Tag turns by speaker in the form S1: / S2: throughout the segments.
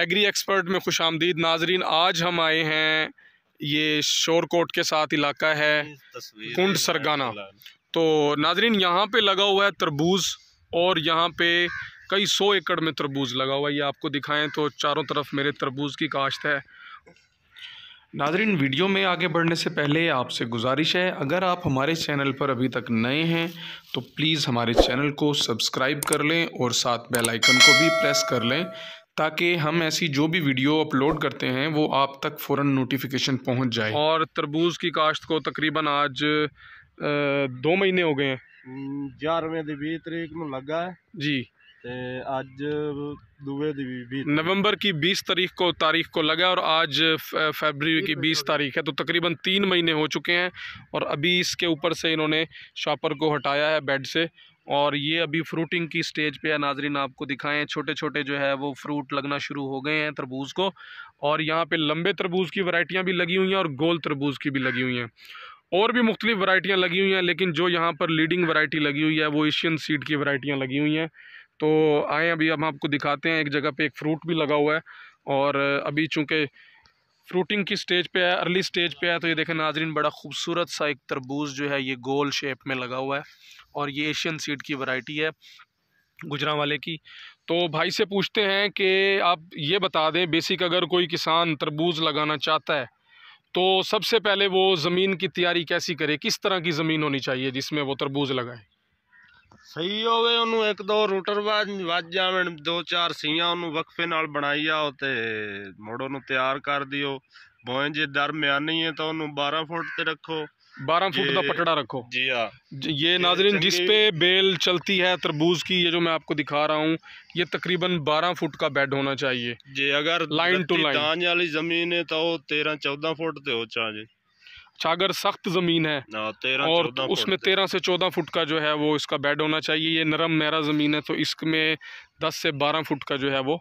S1: agree expert में खुश आमदीद नाजरीन आज हम आए हैं ये शोरकोट के साथ इलाका है कुंड सरगाना तो नाजरीन यहाँ पे लगा हुआ है तरबूज और यहाँ पे कई सौ एकड़ में तरबूज लगा हुआ है ये आपको दिखाएं तो चारों तरफ मेरे तरबूज की काश्त है नाजरीन वीडियो में आगे बढ़ने से पहले आपसे गुजारिश है अगर आप हमारे चैनल पर अभी तक नए हैं तो प्लीज़ हमारे चैनल को सब्सक्राइब कर लें और साथ बेल आइकन को भी प्रेस कर लें ताकि हम ऐसी जो भी वीडियो अपलोड करते हैं वो आप तक फ़ौर नोटिफिकेशन पहुँच जाए और तरबूज़ की काश्त को तकरीबन आज दो महीने हो गए हैं हम्म, ग्यारहवें भी तरीक में लगा है जी आज दूए की नवंबर की बीस तारीख को तारीख को लगा और आज फेबर की बीस तारीख है तो तकरीबन तीन महीने हो चुके हैं और अभी इसके ऊपर से इन्होंने शॉपर को हटाया है बेड से और ये अभी फ्रूटिंग की स्टेज पे है नाजरीन आपको दिखाएं छोटे छोटे जो है वो फ्रूट लगना शुरू हो गए हैं तरबूज को और यहाँ पे लंबे तरबूज की वरायटियाँ भी लगी हुई हैं और गोल तरबूज की भी लगी हुई हैं और भी मुख्तलिफ वैरायटियाँ लगी हुई हैं लेकिन जो यहाँ पर लीडिंग वैरायटी लगी हुई है वो एशियन सीड की वरायटियाँ लगी हुई हैं तो आएँ अभी हम आपको दिखाते हैं एक जगह पर एक फ्रूट भी लगा हुआ है और अभी चूँकि फ्रूटिंग की स्टेज पे है अर्ली स्टेज पे है तो ये देखें नाजरीन बड़ा खूबसूरत सा एक तरबूज जो है ये गोल शेप में लगा हुआ है और ये एशियन सीड की वैरायटी है गुजरा वाले की तो भाई से पूछते हैं कि आप ये बता दें बेसिक अगर कोई किसान तरबूज लगाना चाहता है तो सबसे पहले वो ज़मीन की तैयारी कैसी करे किस तरह की ज़मीन होनी चाहिए जिसमें वो तरबूज लगाए ਸਹੀ ਹੋਵੇ ਉਹਨੂੰ ਇੱਕ ਦੋ ਰੂਟਰ ਵੱਜ ਜਾਵਣ ਦੋ ਚਾਰ ਸੀਆਂ ਉਹਨੂੰ ਵਕਫੇ ਨਾਲ ਬਣਾਈ ਆਓ ਤੇ ਮੋੜੋ ਨੂੰ ਤਿਆਰ ਕਰ ਦਿਓ ਬੋਏ ਜੇ ਦਰਮਿਆਨੀ ਹੈ ਤਾਂ ਉਹਨੂੰ 12 ਫੁੱਟ ਤੇ ਰੱਖੋ 12 फुट का पटड़ा रखो जी हाँ ये नाजरीन जिस पे बेल चलती है तरबूज की ये जो मैं आपको दिखा रहा हूँ ये तकरीबन 12 फुट का बेड होना चाहिए जी अगर लाइन टू लाइन वाली जमीन है तो तेरह चौदह फुट ते हो चाहिए चागर सख्त ज़मीन है और उसमें तेरह से चौदह फुट का जो है वो इसका बेड होना चाहिए ये नरम मेरा ज़मीन है तो इसमें दस से बारह फुट का जो है वो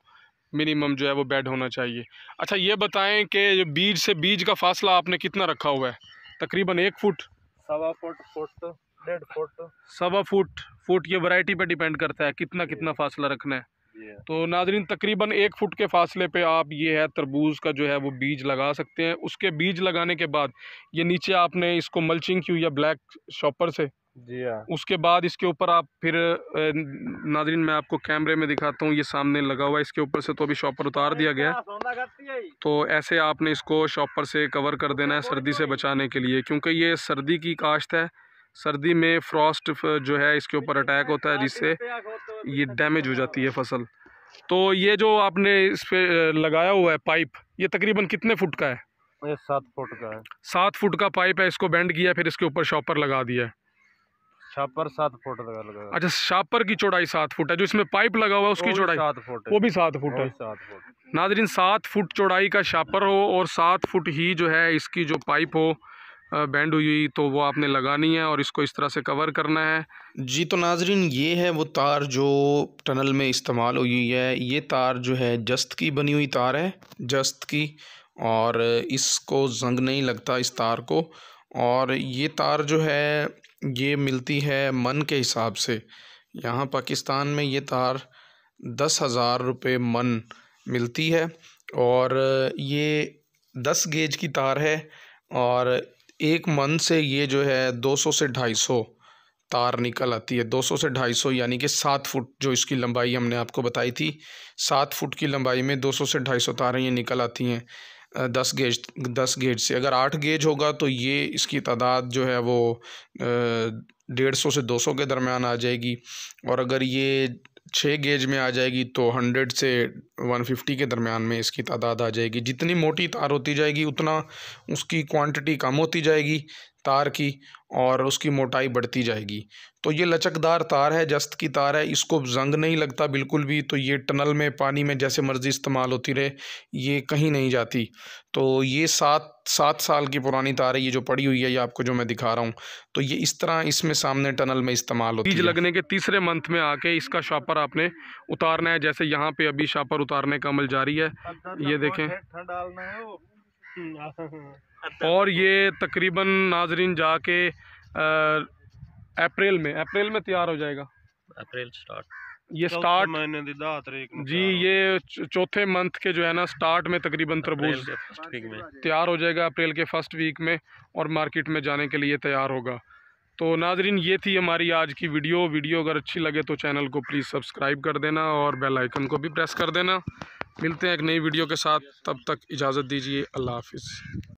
S1: मिनिमम जो है वो बेड होना चाहिए अच्छा ये बताएं कि बीज से बीज का फासला आपने कितना रखा हुआ है तकरीबन एक फुट सवा फुट फुट डेढ़ फुट सवा फुट फुट ये वैरायटी पे डिपेंड करता है कितना कितना फासला रखना है तो नाजरीन तकरीबन एक फुट के फासले पे आप ये है तरबूज का जो है वो बीज लगा सकते हैं उसके बीज लगाने के बाद ये नीचे आपने इसको मल्चिंग की या ब्लैक शॉपर से जी हाँ उसके बाद इसके ऊपर आप फिर नादरीन मैं आपको कैमरे में दिखाता हूँ ये सामने लगा हुआ है इसके ऊपर से तो अभी शॉपर उतार दिया गया है तो ऐसे आपने इसको शॉपर से कवर कर देना है सर्दी से बचाने के लिए क्योंकि ये सर्दी की काश्त है सर्दी में फ्रॉस्ट जो है इसके ऊपर अटैक होता है जिससे ये डैमेज हो जाती है फसल तो ये जो आपने इस पे लगाया हुआ है पाइप ये तकरीबन कितने फुट का है ये सात फुट का है सात फुट का पाइप है इसको बेंड किया फिर इसके ऊपर शॉपर लगा दिया है छापर सात फुट लगा लगा अच्छा शापर की चौड़ाई सात फुट है जो इसमें पाइप लगा हुआ है उसकी चौड़ाई सात फुट वो भी सात फुट है सात फुट नाजरीन सात फुट चौड़ाई का शापर हो और सात फुट ही जो है इसकी जो पाइप हो बैंड हुई हुई तो वो आपने लगानी है और इसको इस तरह से कवर करना है जी तो नाजरीन ये है वो तार जो टनल में इस्तेमाल हुई हुई है ये तार जो है जस्त की बनी हुई तार है जस्त की और इसको जंग नहीं लगता इस तार को और ये तार जो है ये मिलती है मन के हिसाब से यहाँ पाकिस्तान में ये तार दस हज़ार रुपये मन मिलती है और ये दस गेज की तार है और एक मन से ये जो है 200 से 250 तार निकल आती है 200 से 250 यानी कि सात फुट जो इसकी लंबाई हमने आपको बताई थी सात फुट की लंबाई में 200 से 250 तारें ये निकल आती हैं दस गेज दस गेज से अगर आठ गेज होगा तो ये इसकी तादाद जो है वो डेढ़ सौ से दो सौ के दरमियान आ जाएगी और अगर ये छः गेज में आ जाएगी तो हंड्रेड से वन फिफ्टी के दरमियान में इसकी तादाद आ जाएगी जितनी मोटी तार होती जाएगी उतना उसकी क्वांटिटी कम होती जाएगी तार की और उसकी मोटाई बढ़ती जाएगी तो ये लचकदार तार है जस्त की तार है इसको जंग नहीं लगता बिल्कुल भी तो ये टनल में पानी में जैसे मर्ज़ी इस्तेमाल होती रहे ये कहीं नहीं जाती तो ये सात सात साल की पुरानी तार है ये जो पड़ी हुई है ये आपको जो मैं दिखा रहा हूँ तो ये इस तरह इसमें सामने टनल में इस्तेमाल होती बीज लगने के तीसरे मंथ में आके इसका शापर आपने उतारना है जैसे यहाँ पे अभी शापर उतारने का अमल जारी है ये देखें हम्म, और ये तकरीबन नाजरीन जाके अप्रैल में अप्रैल में तैयार हो जाएगा अप्रैल स्टार्ट ये स्टार्ट महीने तारीख जी ये चौथे मंथ के जो है ना स्टार्ट में तकरीबन तरबूज तैयार हो जाएगा अप्रैल के फर्स्ट वीक में और मार्केट में जाने के लिए तैयार होगा तो नाजरीन ये थी हमारी आज की वीडियो वीडियो अगर अच्छी लगे तो चैनल को प्लीज़ सब्सक्राइब कर देना और बेल आइकन को भी प्रेस कर देना मिलते हैं एक नई वीडियो के साथ तब तक इजाज़त दीजिए अल्लाह हाफिज़